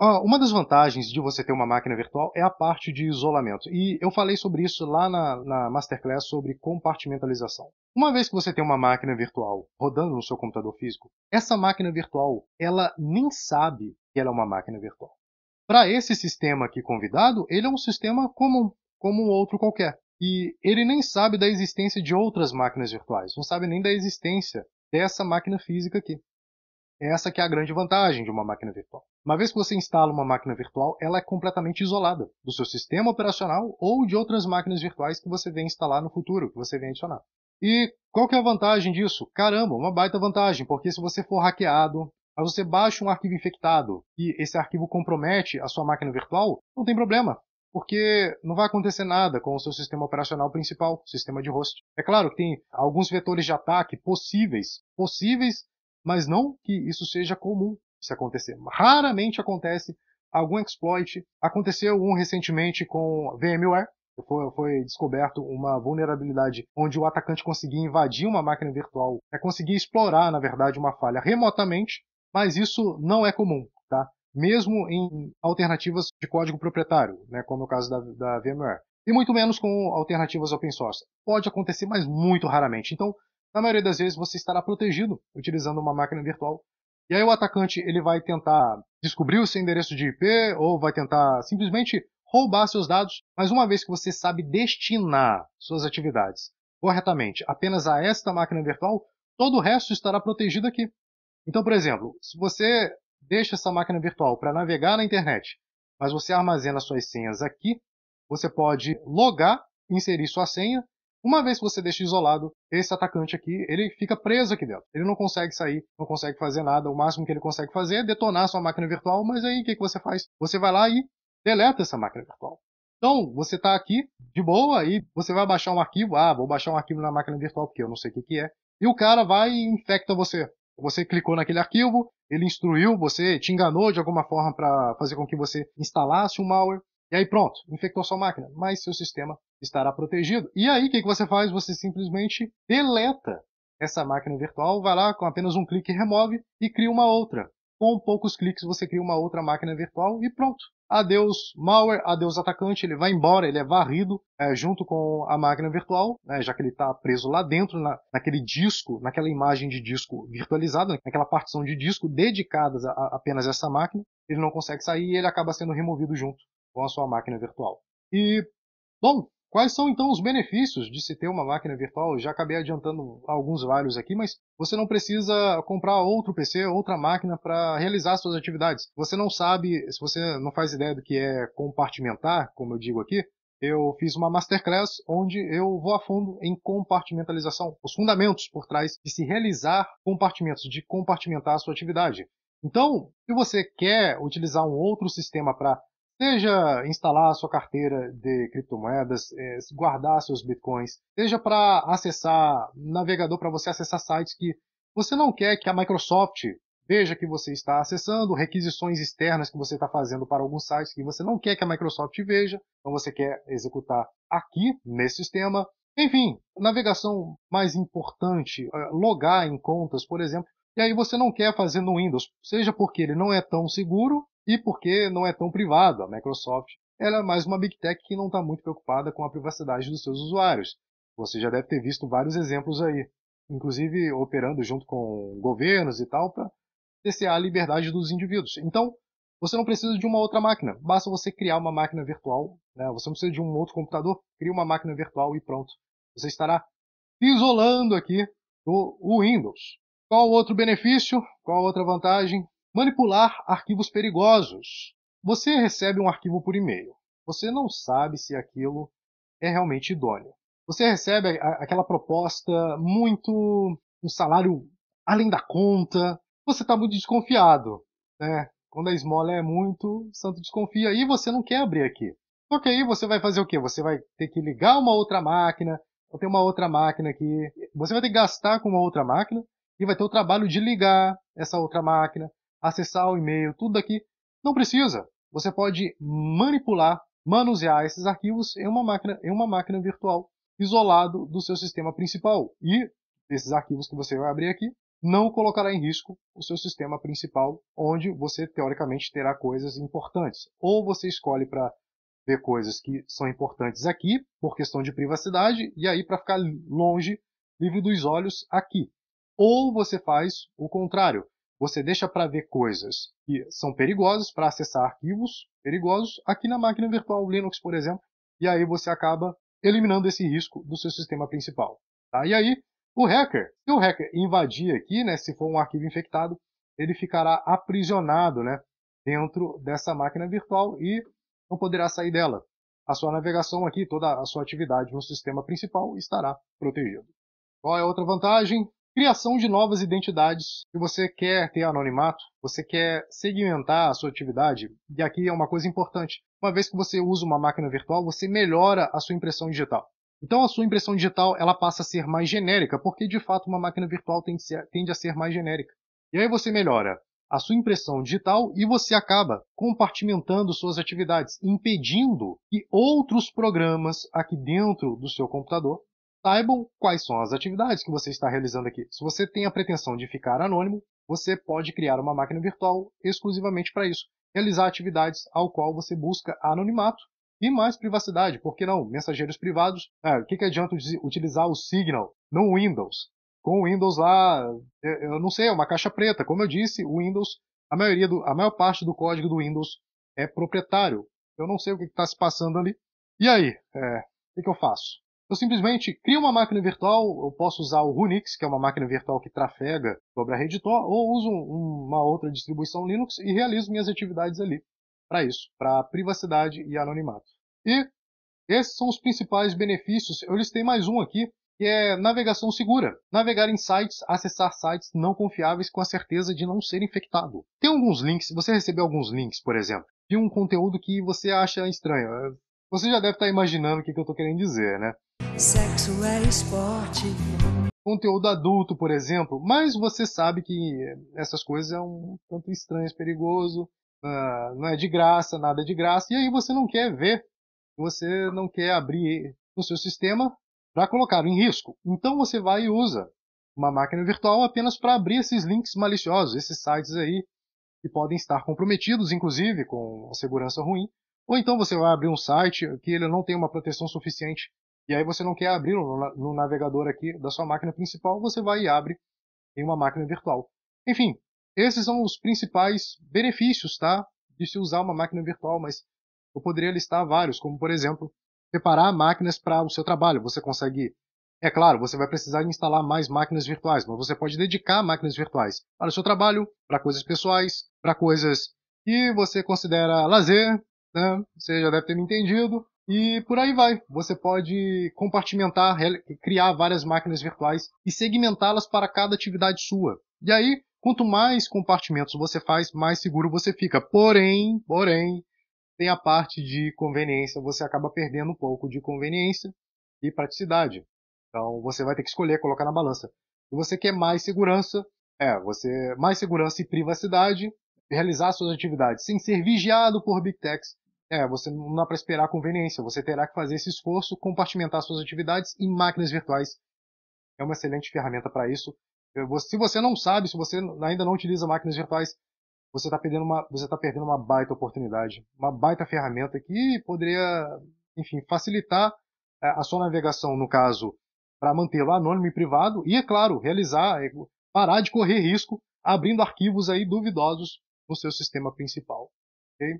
uma das vantagens de você ter uma máquina virtual é a parte de isolamento. E eu falei sobre isso lá na, na Masterclass sobre compartimentalização. Uma vez que você tem uma máquina virtual rodando no seu computador físico, essa máquina virtual ela nem sabe que ela é uma máquina virtual. Para esse sistema aqui convidado, ele é um sistema comum, como um outro qualquer. E ele nem sabe da existência de outras máquinas virtuais, não sabe nem da existência dessa máquina física aqui. Essa que é a grande vantagem de uma máquina virtual. Uma vez que você instala uma máquina virtual, ela é completamente isolada do seu sistema operacional ou de outras máquinas virtuais que você vem instalar no futuro, que você vem adicionar. E qual que é a vantagem disso? Caramba, uma baita vantagem, porque se você for hackeado, mas você baixa um arquivo infectado e esse arquivo compromete a sua máquina virtual, não tem problema, porque não vai acontecer nada com o seu sistema operacional principal, sistema de host. É claro que tem alguns vetores de ataque possíveis, possíveis mas não que isso seja comum se acontecer. Raramente acontece algum exploit. Aconteceu um recentemente com VMware, foi, foi, descoberto uma vulnerabilidade onde o atacante conseguia invadir uma máquina virtual, é né, conseguir explorar, na verdade, uma falha remotamente, mas isso não é comum, tá? Mesmo em alternativas de código proprietário, né, como é o caso da, da VMware. E muito menos com alternativas open source. Pode acontecer, mas muito raramente. Então, na maioria das vezes você estará protegido utilizando uma máquina virtual. E aí o atacante ele vai tentar descobrir o seu endereço de IP ou vai tentar simplesmente roubar seus dados, mas uma vez que você sabe destinar suas atividades corretamente apenas a esta máquina virtual, todo o resto estará protegido aqui. Então, por exemplo, se você deixa essa máquina virtual para navegar na internet, mas você armazena suas senhas aqui, você pode logar, inserir sua senha uma vez que você deixa isolado, esse atacante aqui, ele fica preso aqui dentro. Ele não consegue sair, não consegue fazer nada. O máximo que ele consegue fazer é detonar sua máquina virtual, mas aí o que, que você faz? Você vai lá e deleta essa máquina virtual. Então, você está aqui, de boa, e você vai baixar um arquivo. Ah, vou baixar um arquivo na máquina virtual, porque eu não sei o que, que é. E o cara vai e infecta você. Você clicou naquele arquivo, ele instruiu você, te enganou de alguma forma para fazer com que você instalasse o malware. E aí pronto, infectou sua máquina, mas seu sistema estará protegido. E aí, o que, que você faz? Você simplesmente deleta essa máquina virtual, vai lá com apenas um clique remove e cria uma outra. Com poucos cliques você cria uma outra máquina virtual e pronto. Adeus malware, adeus atacante, ele vai embora, ele é varrido é, junto com a máquina virtual, né, já que ele está preso lá dentro, na, naquele disco, naquela imagem de disco virtualizada, naquela partição de disco dedicadas a, a apenas essa máquina. Ele não consegue sair e ele acaba sendo removido junto com a sua máquina virtual. E, bom, Quais são então os benefícios de se ter uma máquina virtual? Eu já acabei adiantando alguns vários aqui, mas você não precisa comprar outro PC, outra máquina para realizar suas atividades. Você não sabe, se você não faz ideia do que é compartimentar, como eu digo aqui, eu fiz uma masterclass onde eu vou a fundo em compartimentalização, os fundamentos por trás de se realizar compartimentos, de compartimentar a sua atividade. Então, se você quer utilizar um outro sistema para Seja instalar a sua carteira de criptomoedas, eh, guardar seus bitcoins, seja para acessar navegador para você acessar sites que você não quer que a Microsoft veja que você está acessando, requisições externas que você está fazendo para alguns sites que você não quer que a Microsoft veja, então você quer executar aqui nesse sistema. Enfim, navegação mais importante, eh, logar em contas, por exemplo, e aí você não quer fazer no Windows, seja porque ele não é tão seguro, e porque não é tão privado. A Microsoft ela é mais uma Big Tech que não está muito preocupada com a privacidade dos seus usuários. Você já deve ter visto vários exemplos aí, inclusive operando junto com governos e tal, para descer a liberdade dos indivíduos. Então, você não precisa de uma outra máquina, basta você criar uma máquina virtual. Né? Você não precisa de um outro computador, cria uma máquina virtual e pronto. Você estará isolando aqui o Windows. Qual o outro benefício? Qual a outra vantagem? Manipular arquivos perigosos. Você recebe um arquivo por e-mail. Você não sabe se aquilo é realmente idôneo. Você recebe aquela proposta muito. um salário além da conta. Você está muito desconfiado. Né? Quando a esmola é muito, o santo desconfia e você não quer abrir aqui. Ok, aí você vai fazer o quê? Você vai ter que ligar uma outra máquina, ou ter uma outra máquina aqui. Você vai ter que gastar com uma outra máquina e vai ter o trabalho de ligar essa outra máquina acessar o e-mail, tudo daqui. Não precisa. Você pode manipular, manusear esses arquivos em uma máquina, em uma máquina virtual, isolado do seu sistema principal. E esses arquivos que você vai abrir aqui não colocará em risco o seu sistema principal, onde você teoricamente terá coisas importantes. Ou você escolhe para ver coisas que são importantes aqui, por questão de privacidade, e aí para ficar longe, livre dos olhos aqui. Ou você faz o contrário. Você deixa para ver coisas que são perigosas, para acessar arquivos perigosos, aqui na máquina virtual Linux, por exemplo, e aí você acaba eliminando esse risco do seu sistema principal. Tá? E aí, o hacker, se o hacker invadir aqui, né, se for um arquivo infectado, ele ficará aprisionado né, dentro dessa máquina virtual e não poderá sair dela. A sua navegação aqui, toda a sua atividade no sistema principal estará protegida. Qual é a outra vantagem? criação de novas identidades. Se você quer ter anonimato, você quer segmentar a sua atividade, e aqui é uma coisa importante. Uma vez que você usa uma máquina virtual, você melhora a sua impressão digital. Então a sua impressão digital ela passa a ser mais genérica, porque de fato uma máquina virtual tende a ser mais genérica. E aí você melhora a sua impressão digital e você acaba compartimentando suas atividades, impedindo que outros programas aqui dentro do seu computador Saibam quais são as atividades que você está realizando aqui. Se você tem a pretensão de ficar anônimo, você pode criar uma máquina virtual exclusivamente para isso. Realizar atividades ao qual você busca anonimato e mais privacidade, por que não? Mensageiros privados. Ah, o que, que adianta utilizar o Signal no Windows? Com o Windows lá, eu não sei, é uma caixa preta. Como eu disse, o Windows, a, maioria do, a maior parte do código do Windows é proprietário. Eu não sei o que está se passando ali. E aí, é, o que, que eu faço? Eu simplesmente crio uma máquina virtual, eu posso usar o Unix, que é uma máquina virtual que trafega sobre a rede Tor, ou uso uma outra distribuição Linux e realizo minhas atividades ali para isso, para privacidade e anonimato. E esses são os principais benefícios. Eu listei mais um aqui, que é navegação segura. Navegar em sites, acessar sites não confiáveis com a certeza de não ser infectado. Tem alguns links, você recebeu alguns links, por exemplo, de um conteúdo que você acha estranho. Você já deve estar imaginando o que eu estou querendo dizer, né? Sexo é esporte. Conteúdo adulto, por exemplo, mas você sabe que essas coisas é um tanto estranho, perigoso, ah, não é de graça, nada é de graça, e aí você não quer ver, você não quer abrir o seu sistema para colocar em risco. Então você vai e usa uma máquina virtual apenas para abrir esses links maliciosos, esses sites aí que podem estar comprometidos, inclusive com a segurança ruim. Ou então você vai abrir um site que ele não tem uma proteção suficiente e aí você não quer abrir no, no navegador aqui da sua máquina principal, você vai e abre em uma máquina virtual. Enfim, esses são os principais benefícios, tá? De se usar uma máquina virtual, mas eu poderia listar vários, como por exemplo, preparar máquinas para o seu trabalho. Você consegue, é claro, você vai precisar instalar mais máquinas virtuais, mas você pode dedicar máquinas virtuais para o seu trabalho, para coisas pessoais, para coisas que você considera lazer, né? Você já deve ter me entendido. E por aí vai. Você pode compartimentar, criar várias máquinas virtuais e segmentá-las para cada atividade sua. E aí, quanto mais compartimentos você faz, mais seguro você fica. Porém, porém, tem a parte de conveniência, você acaba perdendo um pouco de conveniência e praticidade. Então, você vai ter que escolher, colocar na balança. Se você quer mais segurança, é, você mais segurança e privacidade, realizar suas atividades sem ser vigiado por Big Techs é, você não dá para esperar a conveniência, você terá que fazer esse esforço, compartimentar suas atividades em máquinas virtuais é uma excelente ferramenta para isso. É, se você não sabe, se você ainda não utiliza máquinas virtuais, você está perdendo uma, você tá perdendo uma baita oportunidade, uma baita ferramenta que poderia, enfim, facilitar é, a sua navegação, no caso, para mantê-lo anônimo e privado e, é claro, realizar, é, parar de correr risco abrindo arquivos aí duvidosos no seu sistema principal. Okay?